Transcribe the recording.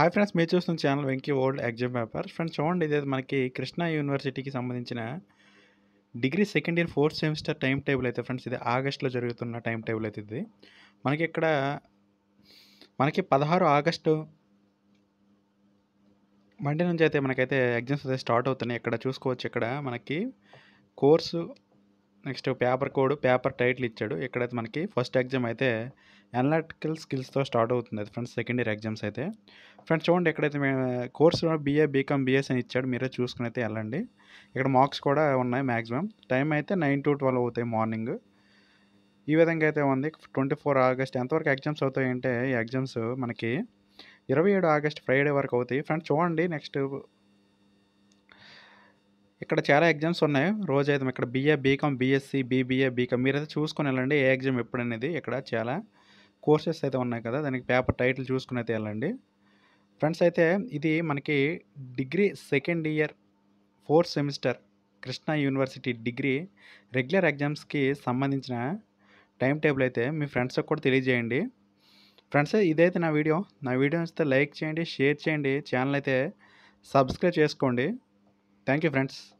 Hi friends మీరు చూస్తున్న channel Venky old exam paper friends చూడండి ఇది మనకి కృష్ణా యూనివర్సిటీకి సంబంధించిన degree second year fourth semester time table అయితే ఫ్రెండ్స్ ఇది ఆగస్ట్లో జరుగుతున్న టైం టేబుల్ అయితే ఇది మనకి ఇక్కడ మనకి పదహారు ఆగస్టు మండే నుంచి అయితే మనకైతే ఎగ్జామ్స్ అయితే స్టార్ట్ అవుతున్నాయి ఇక్కడ చూసుకోవచ్చు ఇక్కడ మనకి course next paper code paper title ఇచ్చాడు ఇక్కడైతే మనకి ఫస్ట్ ఎగ్జామ్ అయితే అనలాటికల్ స్కిల్స్తో స్టార్ట్ అవుతుంది అది ఫ్రెండ్స్ సెకండ్ ఇయర్ ఎగ్జామ్స్ అయితే ఫ్రెండ్స్ చూడండి ఎక్కడైతే మేము కోర్సులో బీఏ బీకామ్ బీఎస్ అని ఇచ్చాడు మీరే చూసుకుని అయితే వెళ్ళండి ఇక్కడ మార్క్స్ కూడా ఉన్నాయి మ్యాక్సిమం టైం అయితే నైన్ టు ట్వెల్వ్ అవుతాయి మార్నింగ్ ఈ విధంగా అయితే ఉంది ట్వంటీ ఫోర్ ఆగస్ట్ ఎంతవరకు ఎగ్జామ్స్ అవుతాయంటే ఈ ఎగ్జామ్స్ మనకి ఇరవై ఏడు ఆగస్ట్ ఫ్రైడే వరకు అవుతాయి ఫ్రెండ్స్ చూడండి నెక్స్ట్ ఇక్కడ చాలా ఎగ్జామ్స్ ఉన్నాయి రోజు అయితే ఇక్కడ BA BCom BSc BBA BCom మీరైతే చూసుకొని వెళ్ళండి ఏ ఎగ్జామ్ ఎప్పుడు అనేది ఇక్కడ చాలా కోర్సెస్ అయితే ఉన్నాయి కదా దానికి పేపర్ టైటిల్ చూసుకుని అయితే వెళ్ళండి ఫ్రెండ్స్ అయితే ఇది మనకి degree second year fourth semester Krishna university degree regular ఎగ్జామ్స్కి సంబంధించిన టైం టేబుల్ అయితే మీ ఫ్రెండ్స్కి కూడా తెలియజేయండి ఫ్రెండ్స్ ఇదైతే నా వీడియో నా వీడియో నచ్చితే లైక్ చేయండి షేర్ చేయండి ఛానల్ అయితే సబ్స్క్రైబ్ చేసుకోండి Thank you, friends.